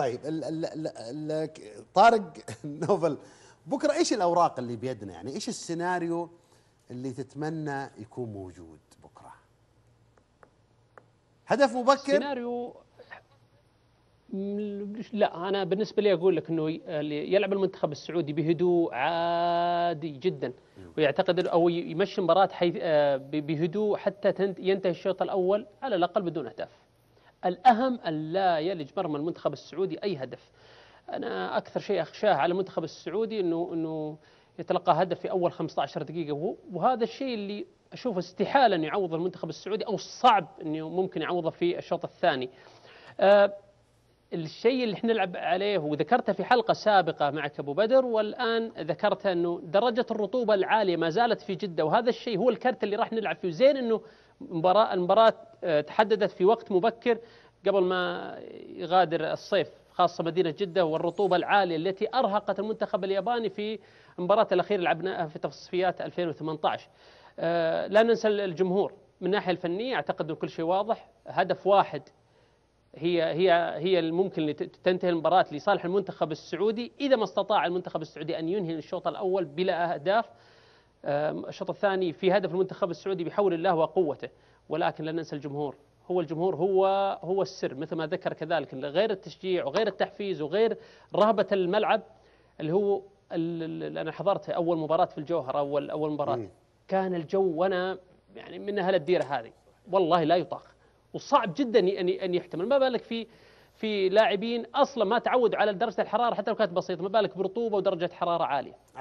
طيب ال ال ال طارق نوفل بكره ايش الاوراق اللي بيدنا يعني ايش السيناريو اللي تتمنى يكون موجود بكره هدف مبكر سيناريو لا انا بالنسبه لي اقول لك انه يلعب المنتخب السعودي بهدوء عادي جدا ويعتقد او يمشي المباراه آه، بهدوء حتى ينتهي الشوط الاول على الاقل بدون اهداف الأهم أن لا يلج مرمى المنتخب السعودي أي هدف أنا أكثر شيء أخشاه على المنتخب السعودي أنه أنه يتلقى هدف في أول 15 دقيقة وهذا الشيء اللي أشوفه استحالة أن يعوض المنتخب السعودي أو صعب أنه ممكن يعوضه في الشوط الثاني أه الشيء اللي احنا نلعب عليه وذكرته في حلقه سابقه معك ابو بدر والان ذكرت انه درجه الرطوبه العاليه ما زالت في جده وهذا الشيء هو الكرت اللي راح نلعب فيه زين انه مباراه المباراه آه، تحددت في وقت مبكر قبل ما يغادر الصيف خاصة مدينة جدة والرطوبة العالية التي أرهقت المنتخب الياباني في المباراة الأخيرة لعبناها في تصفيات 2018 آه، لا ننسى الجمهور من الناحية الفنية أعتقد أن كل شيء واضح هدف واحد هي هي هي الممكن تنتهي المباراة لصالح المنتخب السعودي إذا ما استطاع المنتخب السعودي أن ينهي الشوط الأول بلا أهداف الشوط الثاني في هدف المنتخب السعودي بحول الله وقوته ولكن لا ننسى الجمهور هو الجمهور هو هو السر مثل ما ذكر كذلك غير التشجيع وغير التحفيز وغير رهبة الملعب اللي هو اللي أنا حضرت أول مباراة في الجوهر أول أول مباراة كان الجو وأنا يعني من أهل الديرة هذه والله لا يطاق وصعب جدا ان ان يحتمل ما بالك في في لاعبين اصلا ما تعود على درجه الحراره حتى لو كانت بسيطه ما بالك برطوبه ودرجه حراره عاليه